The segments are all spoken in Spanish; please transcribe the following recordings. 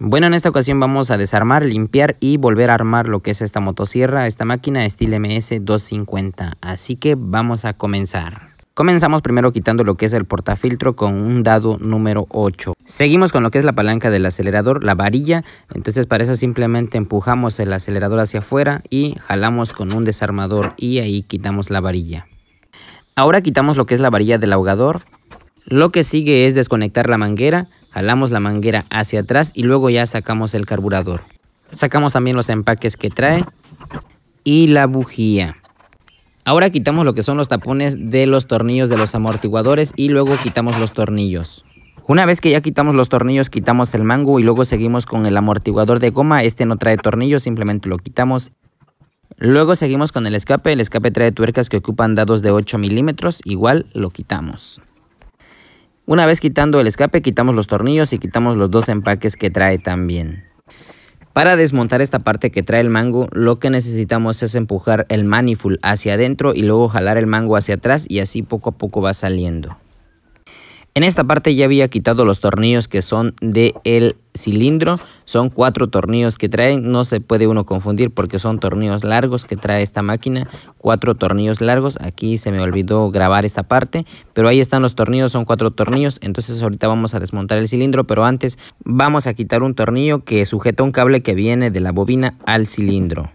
Bueno, en esta ocasión vamos a desarmar, limpiar y volver a armar lo que es esta motosierra, esta máquina estilo MS250. Así que vamos a comenzar. Comenzamos primero quitando lo que es el portafiltro con un dado número 8. Seguimos con lo que es la palanca del acelerador, la varilla. Entonces para eso simplemente empujamos el acelerador hacia afuera y jalamos con un desarmador y ahí quitamos la varilla. Ahora quitamos lo que es la varilla del ahogador, lo que sigue es desconectar la manguera, jalamos la manguera hacia atrás y luego ya sacamos el carburador. Sacamos también los empaques que trae y la bujía. Ahora quitamos lo que son los tapones de los tornillos de los amortiguadores y luego quitamos los tornillos. Una vez que ya quitamos los tornillos, quitamos el mango y luego seguimos con el amortiguador de goma. Este no trae tornillos, simplemente lo quitamos. Luego seguimos con el escape. El escape trae tuercas que ocupan dados de 8 milímetros. Igual lo quitamos. Una vez quitando el escape, quitamos los tornillos y quitamos los dos empaques que trae también. Para desmontar esta parte que trae el mango, lo que necesitamos es empujar el manifold hacia adentro y luego jalar el mango hacia atrás y así poco a poco va saliendo. En esta parte ya había quitado los tornillos que son del el cilindro. Son cuatro tornillos que traen. No se puede uno confundir porque son tornillos largos que trae esta máquina. Cuatro tornillos largos. Aquí se me olvidó grabar esta parte. Pero ahí están los tornillos. Son cuatro tornillos. Entonces ahorita vamos a desmontar el cilindro. Pero antes vamos a quitar un tornillo que sujeta un cable que viene de la bobina al cilindro.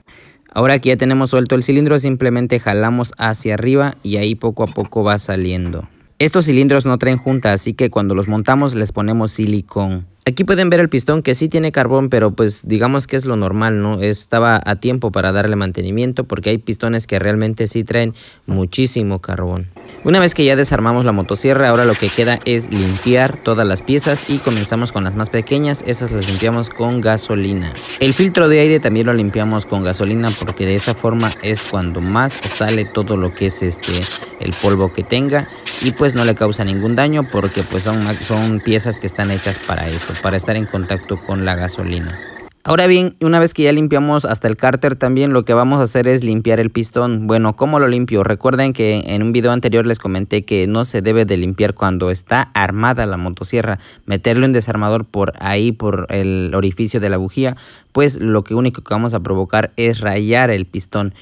Ahora que ya tenemos suelto el cilindro simplemente jalamos hacia arriba y ahí poco a poco va saliendo. Estos cilindros no traen junta, así que cuando los montamos les ponemos silicón. Aquí pueden ver el pistón que sí tiene carbón, pero pues digamos que es lo normal, ¿no? Estaba a tiempo para darle mantenimiento porque hay pistones que realmente sí traen muchísimo carbón. Una vez que ya desarmamos la motosierra, ahora lo que queda es limpiar todas las piezas y comenzamos con las más pequeñas, esas las limpiamos con gasolina. El filtro de aire también lo limpiamos con gasolina porque de esa forma es cuando más sale todo lo que es este el polvo que tenga y pues no le causa ningún daño porque pues son, son piezas que están hechas para eso, para estar en contacto con la gasolina. Ahora bien, una vez que ya limpiamos hasta el cárter también lo que vamos a hacer es limpiar el pistón. Bueno, ¿cómo lo limpio? Recuerden que en un video anterior les comenté que no se debe de limpiar cuando está armada la motosierra. Meterlo en desarmador por ahí, por el orificio de la bujía, pues lo que único que vamos a provocar es rayar el pistón.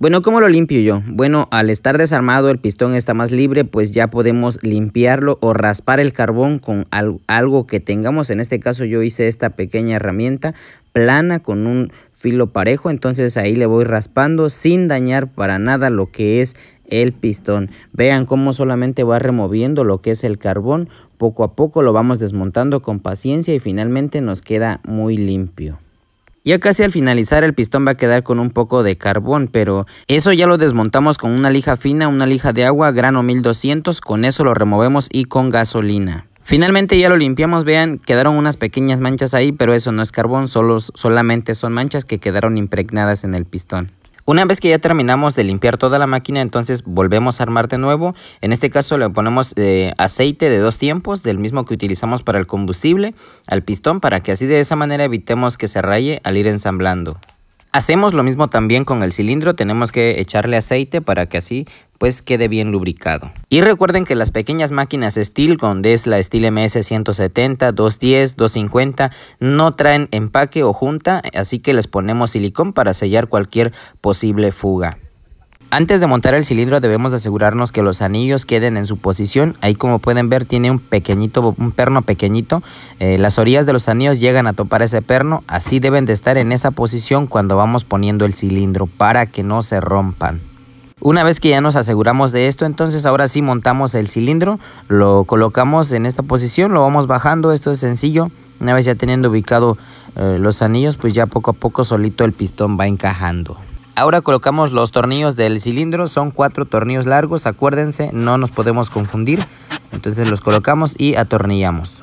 Bueno, ¿cómo lo limpio yo? Bueno, al estar desarmado el pistón está más libre, pues ya podemos limpiarlo o raspar el carbón con algo que tengamos. En este caso yo hice esta pequeña herramienta plana con un filo parejo, entonces ahí le voy raspando sin dañar para nada lo que es el pistón. Vean cómo solamente va removiendo lo que es el carbón, poco a poco lo vamos desmontando con paciencia y finalmente nos queda muy limpio. Ya casi al finalizar el pistón va a quedar con un poco de carbón, pero eso ya lo desmontamos con una lija fina, una lija de agua, grano 1200, con eso lo removemos y con gasolina. Finalmente ya lo limpiamos, vean, quedaron unas pequeñas manchas ahí, pero eso no es carbón, solo, solamente son manchas que quedaron impregnadas en el pistón. Una vez que ya terminamos de limpiar toda la máquina, entonces volvemos a armar de nuevo. En este caso le ponemos eh, aceite de dos tiempos, del mismo que utilizamos para el combustible, al pistón, para que así de esa manera evitemos que se raye al ir ensamblando. Hacemos lo mismo también con el cilindro, tenemos que echarle aceite para que así pues quede bien lubricado. Y recuerden que las pequeñas máquinas Steel, con la Steel MS 170, 210, 250, no traen empaque o junta, así que les ponemos silicón para sellar cualquier posible fuga. Antes de montar el cilindro debemos asegurarnos que los anillos queden en su posición. Ahí como pueden ver tiene un pequeñito, un perno pequeñito. Eh, las orillas de los anillos llegan a topar ese perno. Así deben de estar en esa posición cuando vamos poniendo el cilindro para que no se rompan. Una vez que ya nos aseguramos de esto, entonces ahora sí montamos el cilindro, lo colocamos en esta posición, lo vamos bajando, esto es sencillo. Una vez ya teniendo ubicado eh, los anillos, pues ya poco a poco solito el pistón va encajando. Ahora colocamos los tornillos del cilindro, son cuatro tornillos largos, acuérdense, no nos podemos confundir. Entonces los colocamos y atornillamos.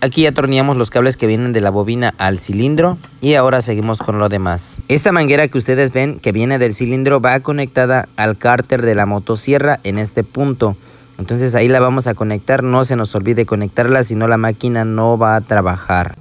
Aquí ya torneamos los cables que vienen de la bobina al cilindro y ahora seguimos con lo demás. Esta manguera que ustedes ven que viene del cilindro va conectada al cárter de la motosierra en este punto. Entonces ahí la vamos a conectar, no se nos olvide conectarla, si no la máquina no va a trabajar.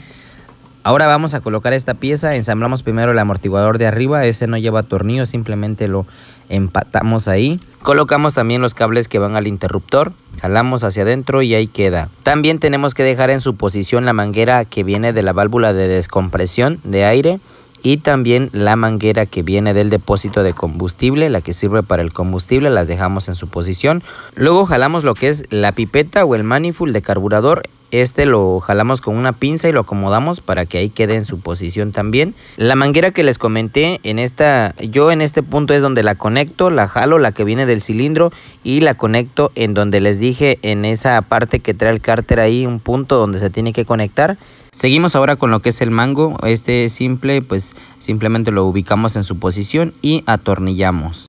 Ahora vamos a colocar esta pieza, ensamblamos primero el amortiguador de arriba, ese no lleva tornillo, simplemente lo empatamos ahí. Colocamos también los cables que van al interruptor, jalamos hacia adentro y ahí queda. También tenemos que dejar en su posición la manguera que viene de la válvula de descompresión de aire y también la manguera que viene del depósito de combustible, la que sirve para el combustible, las dejamos en su posición. Luego jalamos lo que es la pipeta o el manifold de carburador, este lo jalamos con una pinza y lo acomodamos para que ahí quede en su posición también. La manguera que les comenté, en esta, yo en este punto es donde la conecto, la jalo, la que viene del cilindro y la conecto en donde les dije, en esa parte que trae el cárter ahí, un punto donde se tiene que conectar. Seguimos ahora con lo que es el mango, este simple, pues simplemente lo ubicamos en su posición y atornillamos.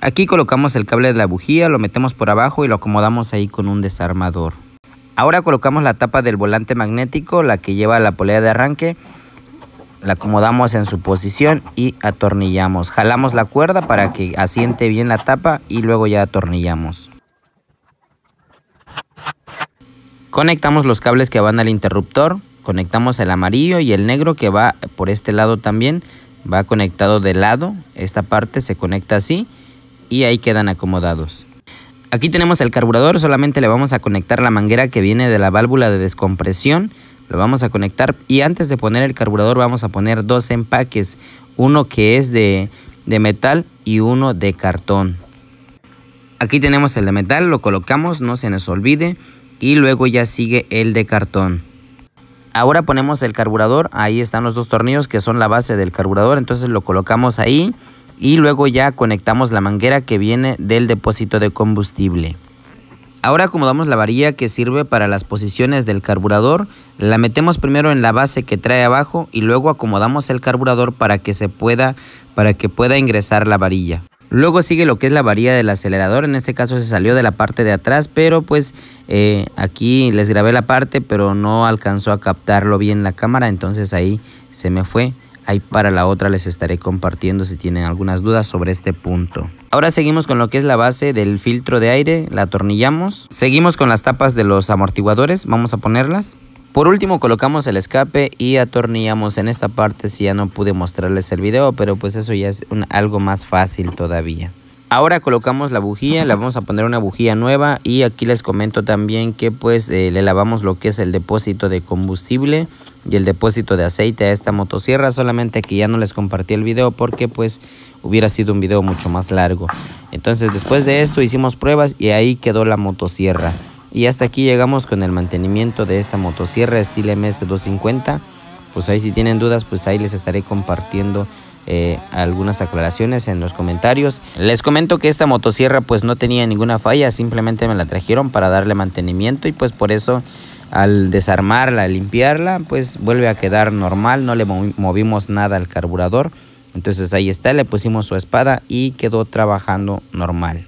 Aquí colocamos el cable de la bujía, lo metemos por abajo y lo acomodamos ahí con un desarmador. Ahora colocamos la tapa del volante magnético, la que lleva la polea de arranque. La acomodamos en su posición y atornillamos. Jalamos la cuerda para que asiente bien la tapa y luego ya atornillamos. Conectamos los cables que van al interruptor. Conectamos el amarillo y el negro que va por este lado también. Va conectado de lado. Esta parte se conecta así y ahí quedan acomodados. Aquí tenemos el carburador, solamente le vamos a conectar la manguera que viene de la válvula de descompresión. Lo vamos a conectar y antes de poner el carburador vamos a poner dos empaques. Uno que es de, metal y uno de cartón. Aquí tenemos el de metal, lo colocamos, no se nos olvide. Y luego ya sigue el de cartón. Ahora ponemos el carburador, ahí están los dos tornillos que son la base del carburador. Entonces lo colocamos ahí y luego ya conectamos la manguera que viene del depósito de combustible. Ahora acomodamos la varilla que sirve para las posiciones del carburador, la metemos primero en la base que trae abajo y luego acomodamos el carburador para que se pueda para que pueda ingresar la varilla. Luego sigue lo que es la varilla del acelerador, en este caso se salió de la parte de atrás, pero pues eh, aquí les grabé la parte, pero no alcanzó a captarlo bien la cámara, entonces ahí se me fue. Ahí para la otra les estaré compartiendo si tienen algunas dudas sobre este punto. Ahora seguimos con lo que es la base del filtro de aire, la atornillamos. Seguimos con las tapas de los amortiguadores, vamos a ponerlas. Por último colocamos el escape y atornillamos en esta parte si ya no pude mostrarles el video, pero pues eso ya es algo más fácil todavía. Ahora colocamos la bujía, la vamos a poner una bujía nueva y aquí les comento también que pues eh, le lavamos lo que es el depósito de combustible y el depósito de aceite a esta motosierra, solamente que ya no les compartí el video porque pues hubiera sido un video mucho más largo. Entonces después de esto hicimos pruebas y ahí quedó la motosierra. Y hasta aquí llegamos con el mantenimiento de esta motosierra estilo MS250. Pues ahí si tienen dudas, pues ahí les estaré compartiendo eh, algunas aclaraciones en los comentarios. Les comento que esta motosierra pues no tenía ninguna falla, simplemente me la trajeron para darle mantenimiento y pues por eso al desarmarla, limpiarla, pues vuelve a quedar normal, no le movimos nada al carburador. Entonces ahí está, le pusimos su espada y quedó trabajando normal.